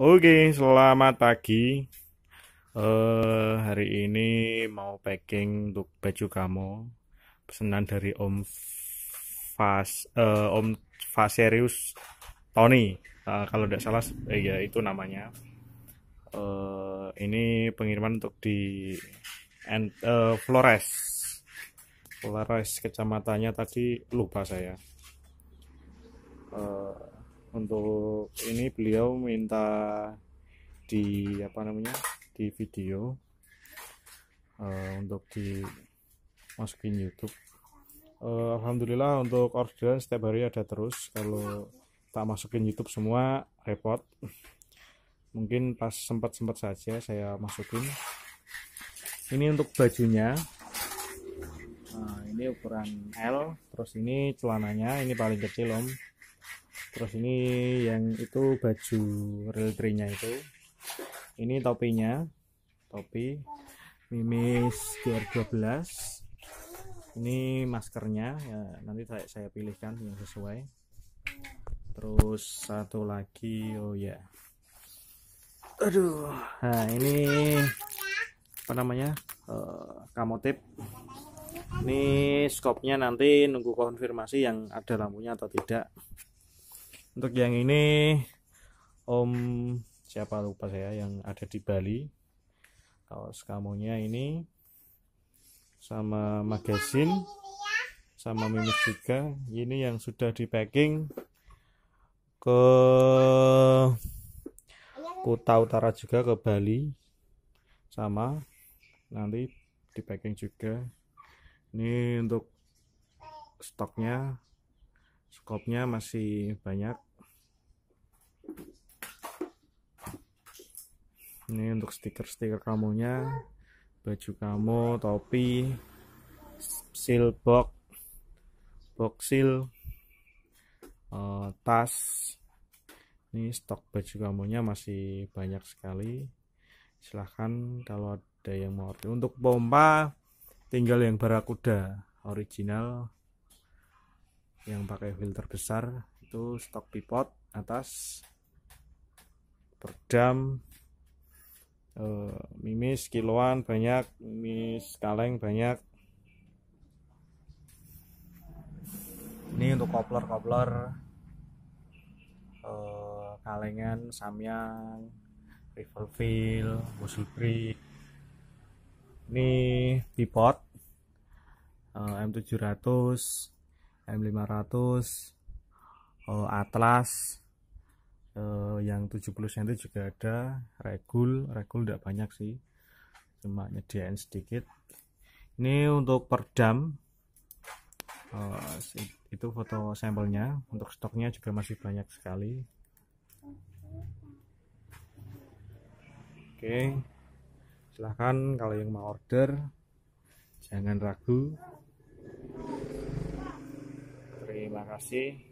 Oke, selamat pagi. Uh, hari ini mau packing untuk baju kamu. Pesanan dari Om Fas uh, Om Faserius Tony. Uh, kalau tidak salah eh, ya itu namanya. Uh, ini pengiriman untuk di and, uh, Flores. Flores kecamatannya tadi lupa saya untuk ini beliau minta di apa namanya di video uh, untuk di masukin YouTube uh, Alhamdulillah untuk orderan setiap hari ada terus kalau tak masukin YouTube semua repot mungkin pas sempat-sempat saja saya masukin ini untuk bajunya nah, ini ukuran L terus ini celananya ini paling kecil om terus ini yang itu baju real nya itu ini topinya topi mimis GR12 ini maskernya ya, nanti saya, saya pilihkan yang sesuai terus satu lagi oh ya yeah. aduh nah ini apa namanya uh, kamotip ini skopnya nanti nunggu konfirmasi yang ada lampunya atau tidak untuk yang ini om siapa lupa saya yang ada di Bali kaos kamunya ini sama magasin sama mimis juga ini yang sudah di packing ke Kuta Utara juga ke Bali sama nanti di packing juga ini untuk stoknya skopnya masih banyak ini untuk stiker-stiker kamunya baju kamu, topi seal box box seal eh, tas ini stok baju kamunya masih banyak sekali silahkan kalau ada yang mau untuk pompa tinggal yang barakuda original yang pakai filter besar itu stok pipot atas perdam e, eh, mimis kiloan banyak mimis kaleng banyak ini untuk kopler kopler e, eh, kalengan samyang fill muscle free ini pipot e, M700 M500 uh, eh, Atlas uh, yang 70 cm juga ada regul regul tidak banyak sih cuma nyediain sedikit ini untuk perdam uh, eh, itu foto sampelnya untuk stoknya juga masih banyak sekali oke okay. silahkan kalau yang mau order jangan ragu terima kasih